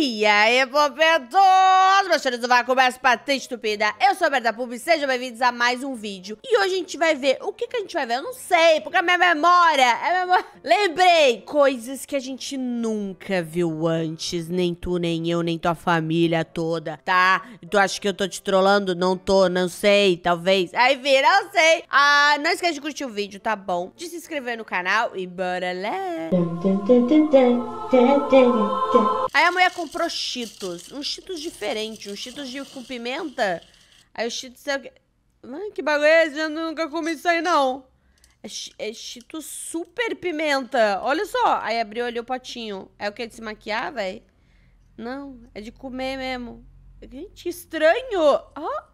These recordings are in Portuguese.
E aí, popetos! Meus cheiros do vácuo, mais patente estupida. Eu sou a Berta Pub, sejam bem-vindos a mais um vídeo. E hoje a gente vai ver... O que, que a gente vai ver? Eu não sei, porque a minha memória... É memória... Lembrei! Coisas que a gente nunca viu antes. Nem tu, nem eu, nem tua família toda, tá? Tu acha que eu tô te trollando? Não tô, não sei, talvez. Aí vira, eu sei. Ah, não esquece de curtir o vídeo, tá bom? De se inscrever no canal e bora lá! Aí a mulher comprou Cheetos. Uns um Cheetos diferentes. Uns um Cheetos de, com pimenta. Aí o Cheetos é... Mano, que bagulho é esse? Eu nunca comi isso aí, não. É, é Cheetos super pimenta. Olha só. Aí abriu ali o potinho. É o que? É de se maquiar, velho? Não. É de comer mesmo. Gente, estranho. Ó. Oh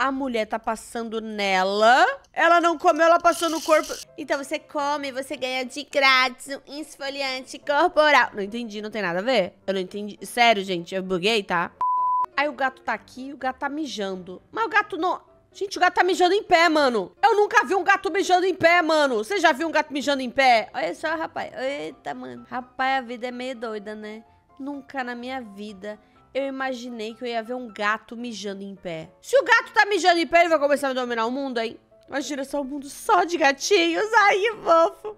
a mulher tá passando nela. Ela não comeu, ela passou no corpo. Então você come, você ganha de grátis um esfoliante corporal. Não entendi, não tem nada a ver. Eu não entendi. Sério, gente, eu buguei, tá? Aí o gato tá aqui, o gato tá mijando. Mas o gato não. Gente, o gato tá mijando em pé, mano. Eu nunca vi um gato mijando em pé, mano. Você já viu um gato mijando em pé? Olha só, rapaz. Eita, mano. Rapaz, a vida é meio doida, né? Nunca na minha vida eu imaginei que eu ia ver um gato mijando em pé. Se o gato tá mijando em pé, ele vai começar a dominar o mundo, hein? Imagina só um mundo só de gatinhos. Ai, que fofo.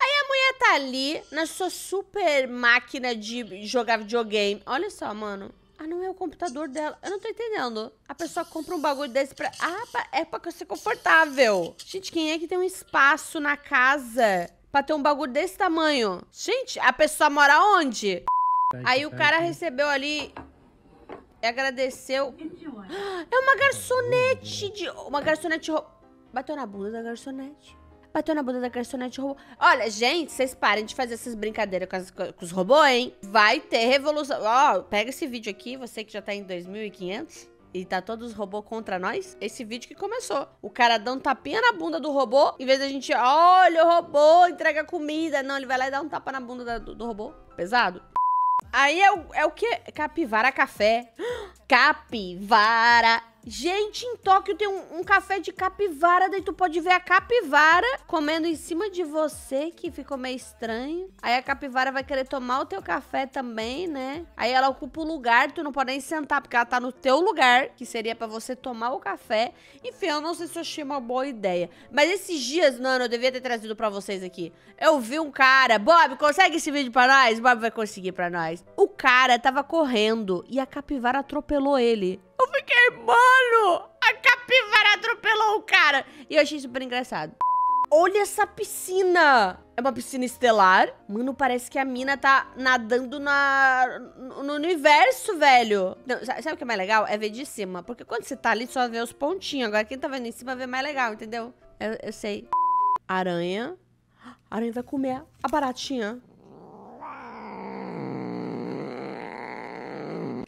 Aí a mulher tá ali na sua super máquina de jogar videogame. Olha só, mano. Ah, não é o computador dela. Eu não tô entendendo. A pessoa compra um bagulho desse pra... Ah, é pra ser confortável. Gente, quem é que tem um espaço na casa pra ter um bagulho desse tamanho? Gente, a pessoa mora onde? Tá aí o tá cara recebeu ali e agradeceu. É uma garçonete de. Uma garçonete roubou. Bateu na bunda da garçonete. Bateu na bunda da garçonete roubou. Olha, gente, vocês parem de fazer essas brincadeiras com, as, com os robôs, hein? Vai ter revolução. Ó, oh, pega esse vídeo aqui, você que já tá em 2500. E tá todos os robôs contra nós? Esse vídeo que começou. O cara dá um tapinha na bunda do robô, em vez da gente, olha o robô, entrega comida. Não, ele vai lá e dá um tapa na bunda do, do robô. Pesado. Aí é o, é o que? Capivara café. Capivara Gente, em Tóquio tem um, um, café de capivara, daí tu pode ver a capivara comendo em cima de você, que ficou meio estranho. Aí a capivara vai querer tomar o teu café também, né? Aí ela ocupa o lugar, tu não pode nem sentar, porque ela tá no teu lugar, que seria para você tomar o café. Enfim, eu não sei se eu achei uma boa ideia. Mas esses dias, mano, eu devia ter trazido para vocês aqui. Eu vi um cara, Bob, consegue esse vídeo pra nós? Bob vai conseguir pra nós. O cara tava correndo e a capivara atropelou ele. Eu porque, mano, a capivara atropelou o cara. E eu achei super engraçado. Olha essa piscina! É uma piscina estelar? Mano, parece que a mina tá nadando na... no universo, velho. Não, sabe o que é mais legal? É ver de cima. Porque quando você tá ali, só vê os pontinhos. Agora quem tá vendo em cima vê mais legal, entendeu? Eu, eu sei. Aranha. A aranha vai comer a baratinha.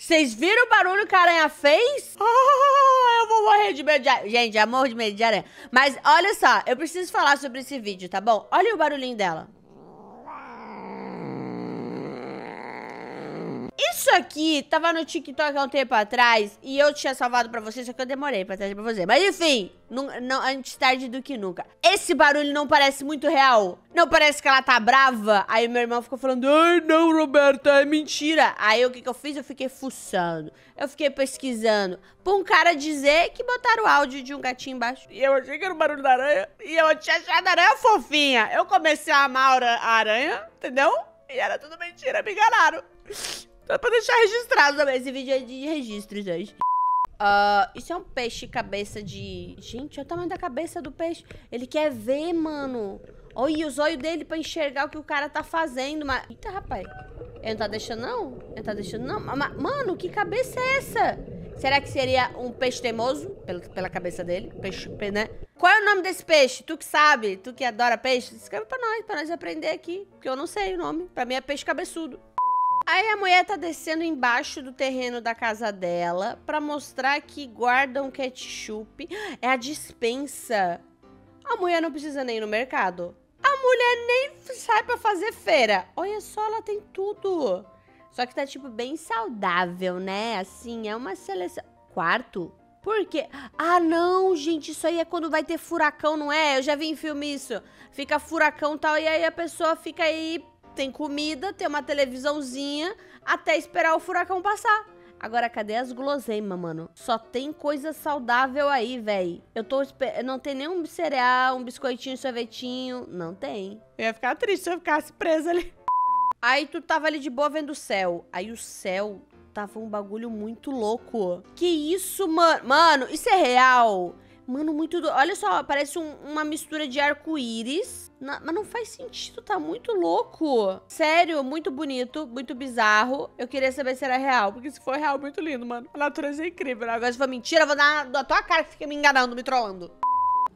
Vocês viram o barulho que a aranha fez? Ah, eu vou morrer de medo de aranha. Gente, amor de medo de aranha. Mas olha só, eu preciso falar sobre esse vídeo, tá bom? Olha o barulhinho dela. Isso aqui tava no TikTok há um tempo atrás e eu tinha salvado pra vocês. só que eu demorei pra trazer pra você. Mas enfim, não, não, antes tarde do que nunca. Esse barulho não parece muito real. Não parece que ela tá brava. Aí meu irmão ficou falando, ai não, Roberta, é mentira. Aí o que que eu fiz? Eu fiquei fuçando. Eu fiquei pesquisando. Pra um cara dizer que botaram o áudio de um gatinho embaixo. E eu achei que era o barulho da aranha. E eu tinha achado a aranha fofinha. Eu comecei a amar a aranha, entendeu? E era tudo mentira, me enganaram. Só pra deixar registrado também. Esse vídeo é de registros, gente. Uh, isso é um peixe cabeça de... Gente, olha é o tamanho da cabeça do peixe. Ele quer ver, mano. Olha os olhos dele pra enxergar o que o cara tá fazendo. Mas... Eita, rapaz. Ele não tá deixando, não? Ele não tá deixando, não? Mas, mano, que cabeça é essa? Será que seria um peixe teimoso? Pela, pela cabeça dele. Peixe, né? Qual é o nome desse peixe? Tu que sabe, tu que adora peixe, escreve pra nós, pra nós aprender aqui. Porque eu não sei o nome. Pra mim é peixe cabeçudo. Aí a mulher tá descendo embaixo do terreno da casa dela para mostrar que guardam ketchup. É a dispensa. A mulher não precisa nem ir no mercado. A mulher nem sai para fazer feira. Olha só, ela tem tudo. Só que tá, tipo, bem saudável, né? Assim, é uma seleção. Quarto? Por quê? Ah, não, gente, isso aí é quando vai ter furacão, não é? Eu já vi em filme isso. Fica furacão e tal, e aí a pessoa fica aí tem comida, tem uma televisãozinha, até esperar o furacão passar. Agora, cadê as guloseimas, mano? Só tem coisa saudável aí, véi. Eu tô Não tem nenhum cereal, um biscoitinho, sorvetinho. Não tem. Eu ia ficar triste se eu ficasse presa ali. Aí tu tava ali de boa vendo o céu. Aí o céu tava um bagulho muito louco. Que isso, mano? Mano, isso é real? Mano, muito doido. Olha só, parece um, uma mistura de arco-íris. Mas não faz sentido, tá muito louco. Sério, muito bonito, muito bizarro. Eu queria saber se era real, porque se for real, muito lindo, mano. A natureza é incrível. Agora se for mentira, eu vou dar na tua cara que fica me enganando, me trollando.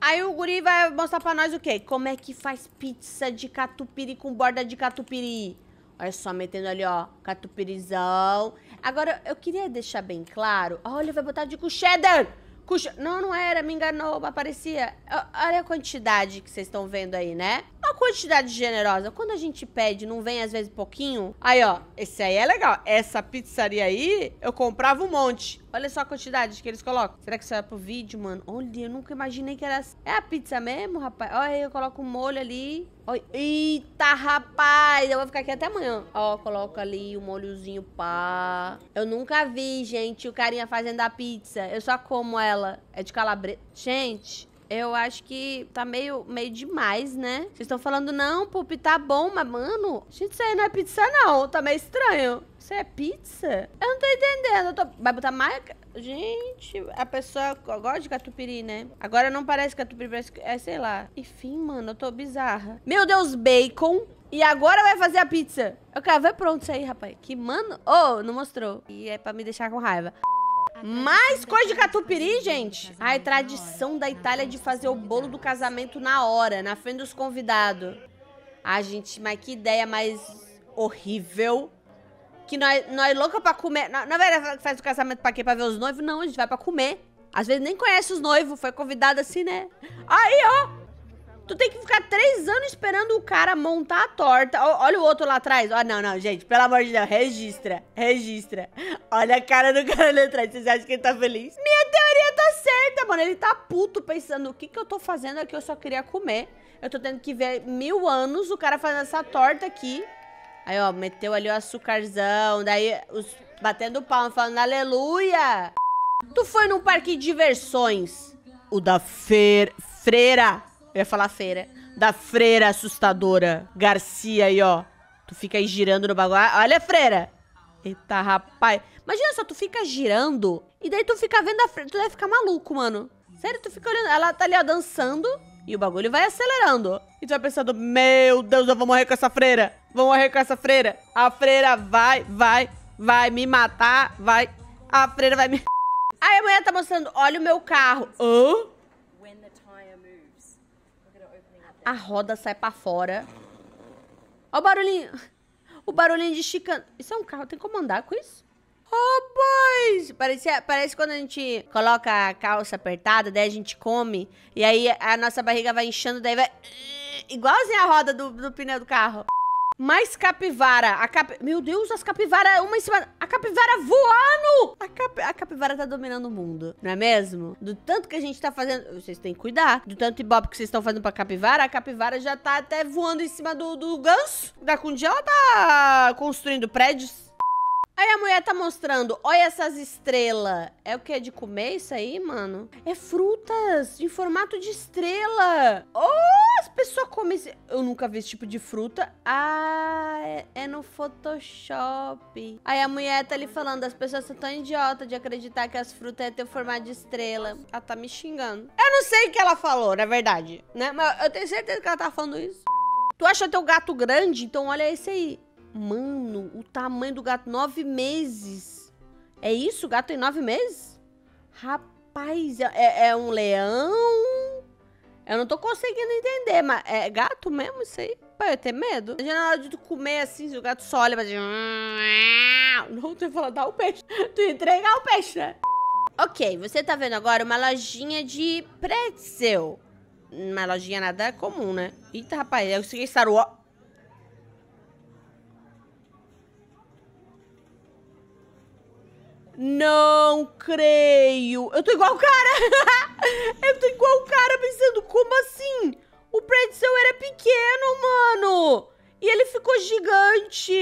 Aí o guri vai mostrar pra nós o quê? Como é que faz pizza de catupiry com borda de catupiry. Olha só, metendo ali, ó, catupirizão. Agora, eu queria deixar bem claro... Olha, vai botar de cheddar! Cuxa... Não, não era, me enganou, aparecia. Olha a quantidade que vocês estão vendo aí, né? Uma quantidade generosa. Quando a gente pede, não vem às vezes pouquinho? Aí, ó, esse aí é legal. Essa pizzaria aí, eu comprava um monte. Olha só a quantidade que eles colocam. Será que isso é pro vídeo, mano? Olha, eu nunca imaginei que era assim. É a pizza mesmo, rapaz? Olha, eu coloco o molho ali. Olha. Eita, rapaz! Eu vou ficar aqui até amanhã. Ó, coloca ali o molhozinho, pá. Eu nunca vi, gente, o carinha fazendo a pizza. Eu só como ela. É de calabresa. Gente eu acho que tá meio, meio demais, né? Vocês estão falando, não, Pup, tá bom, mas, mano, gente, isso aí não é pizza, não. Tá meio estranho. Isso é pizza? Eu não tô entendendo. Tô... Vai botar mais. Gente, a pessoa gosta de catupiry, né? Agora não parece catupiry, parece que é, sei lá. Enfim, mano, eu tô bizarra. Meu Deus, bacon. E agora vai fazer a pizza. Eu quero ver pronto isso aí, rapaz. Que mano. Oh, não mostrou. E é pra me deixar com raiva. Mais coisa de catupiry, gente. Ai, tradição da Itália de fazer o bolo do casamento na hora, na frente dos convidados. Ah, gente, mas que ideia mais horrível. Que nós, nós louca pra comer. Na, verdade, faz o casamento pra quê? Pra ver os noivos? Não, a gente vai pra comer. Às vezes nem conhece os noivos, foi convidado assim, né? Aí, ó, Tu tem que ficar três anos esperando o cara montar a torta. Olha o outro lá atrás. Ah, não, não, gente. Pelo amor de Deus. Registra. Registra. Olha a cara do cara ali atrás. Vocês acham que ele tá feliz? Minha teoria tá certa, mano. Ele tá puto pensando o que que eu tô fazendo aqui. Eu só queria comer. Eu tô tendo que ver mil anos o cara fazendo essa torta aqui. Aí, ó, meteu ali o açúcarzão. Daí, os, batendo palma, falando aleluia. Tu foi num parque de diversões. O da fer, freira. Eu ia falar feira. Da freira assustadora. Garcia aí, ó. Tu fica aí girando no bagulho. Ah, olha a freira. Eita, rapaz. Imagina só, tu fica girando e daí tu fica vendo a freira. Tu deve ficar maluco, mano. Sério, tu fica olhando. Ela tá ali, ó, dançando e o bagulho vai acelerando. E tu vai pensando, meu Deus, eu vou morrer com essa freira. Vou morrer com essa freira. A freira vai, vai, vai me matar, vai. A freira vai me... Aí a mulher tá mostrando, olha o meu carro. Hã? a roda sai pra fora. Ó o barulhinho. O barulhinho de chicane. Isso é um carro, tem como andar com isso? Oh, boys! Parece, parece quando a gente coloca a calça apertada, daí a gente come, e aí a nossa barriga vai inchando, daí vai... Igualzinho a roda do, do pneu do carro. Mais capivara. A cap... Meu Deus, as capivaras, uma em cima... A capivara voando! a capivara tá dominando o mundo, não é mesmo? Do tanto que a gente tá fazendo. Vocês têm que cuidar. Do tanto ibope que vocês estão fazendo pra capivara, a capivara já tá até voando em cima do, do ganso. Da Cundial, ela tá construindo prédios. Aí a mulher tá mostrando, olha essas estrelas. É o que é de comer isso aí, mano? É frutas em formato de estrela. Oh, as pessoas comem... Eu nunca vi esse tipo de fruta. Ah, é, é no Photoshop. Aí a mulher tá ali falando, as pessoas são tão idiotas de acreditar que as frutas é o formato de estrela. Ela tá me xingando. Eu não sei o que ela falou, na verdade, né? Mas eu tenho certeza que ela tá falando isso. Tu acha teu gato grande? Então olha esse aí. Mano, o tamanho do gato, nove meses. É isso? O gato tem nove meses? Rapaz, é, é, é um leão? Eu não tô conseguindo entender, mas é gato mesmo isso aí? Pai, eu ter medo. Imagina na hora de tu comer assim, o gato só olha, mas... Não, tu ia falar, dá o peixe. Tu ia entregar o peixe, né? Ok, você tá vendo agora uma lojinha de pretzel. Uma lojinha nada comum, né? Eita, rapaz, eu consegui estar o... Não creio. Eu tô igual o cara. eu tô igual o cara pensando, como assim? O pretzel era pequeno, mano. E ele ficou gigante.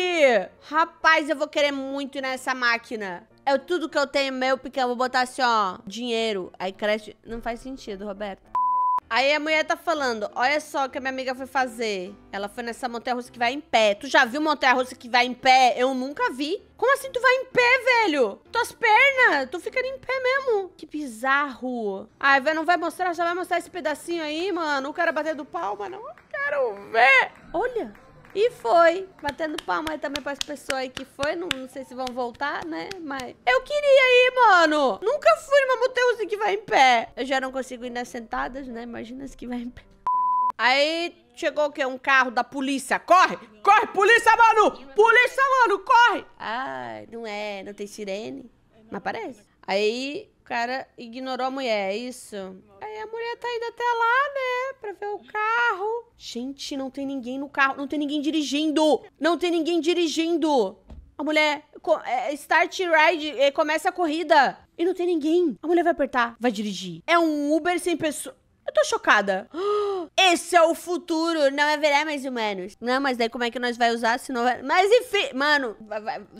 Rapaz, eu vou querer muito nessa máquina. É tudo que eu tenho meu, porque eu vou botar assim, ó, dinheiro. Aí cresce... Não faz sentido, Roberto. Aí a mulher tá falando, olha só o que a minha amiga foi fazer. Ela foi nessa montanha-russa que vai em pé. Tu já viu montanha-russa que vai em pé? Eu nunca vi. Como assim tu vai em pé, velho? Tuas pernas, tu fica em pé mesmo. Que bizarro. Ai, velho, não vai mostrar? Já vai mostrar esse pedacinho aí, mano? O cara bater do palma? Não quero ver. Olha. E foi. Batendo palma aí também pras pessoas aí que foi. Não, não, sei se vão voltar, né? Mas. Eu queria ir, mano! Nunca fui numa Monteuzinho que vai em pé. Eu já não consigo ir nas sentadas, né? Imagina se que vai em pé. Aí chegou o quê? Um carro da polícia. Corre! Corre, polícia, mano! Polícia, mano, corre! Ai, não é, não tem sirene. Mas parece. Aí o cara ignorou a mulher, é isso? Aí a mulher tá indo até lá, né? para ver o carro. Gente, não tem ninguém no carro. Não tem ninguém dirigindo. Não tem ninguém dirigindo. A mulher, é, start ride, é, começa a corrida. E não tem ninguém. A mulher vai apertar, vai dirigir. É um Uber sem pessoa. Eu tô chocada. Ah! Esse é o futuro, não é veré mais humanos. Não, mas daí como é que nós vai usar se não vai... Mas enfim, mano,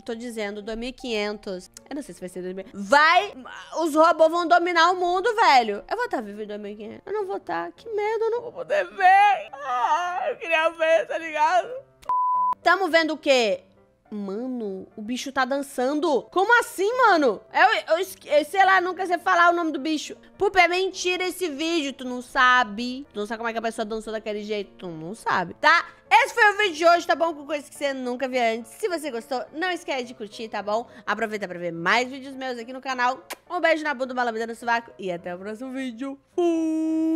tô dizendo, 2500. Eu não sei se vai ser 2000. Vai, os robôs vão dominar o mundo, velho. Eu vou estar tá vivo em 2500. Eu não vou estar. Tá. Que medo, eu não vou poder ver. Ah, eu queria ver, tá ligado? Tamo vendo o quê? Mano, o bicho tá dançando. Como assim, mano? Eu, eu, eu, sei lá, nunca sei falar o nome do bicho. Pupa, é mentira esse vídeo. Tu não sabe. Tu não sabe como é que a pessoa dançou daquele jeito. Tu não sabe, tá? Esse foi o vídeo de hoje, tá bom? Com coisas que você nunca viu antes. Se você gostou, não esquece de curtir, tá bom? Aproveita pra ver mais vídeos meus aqui no canal. Um beijo na bunda, uma lambida no sovaco. E até o próximo vídeo. Fui!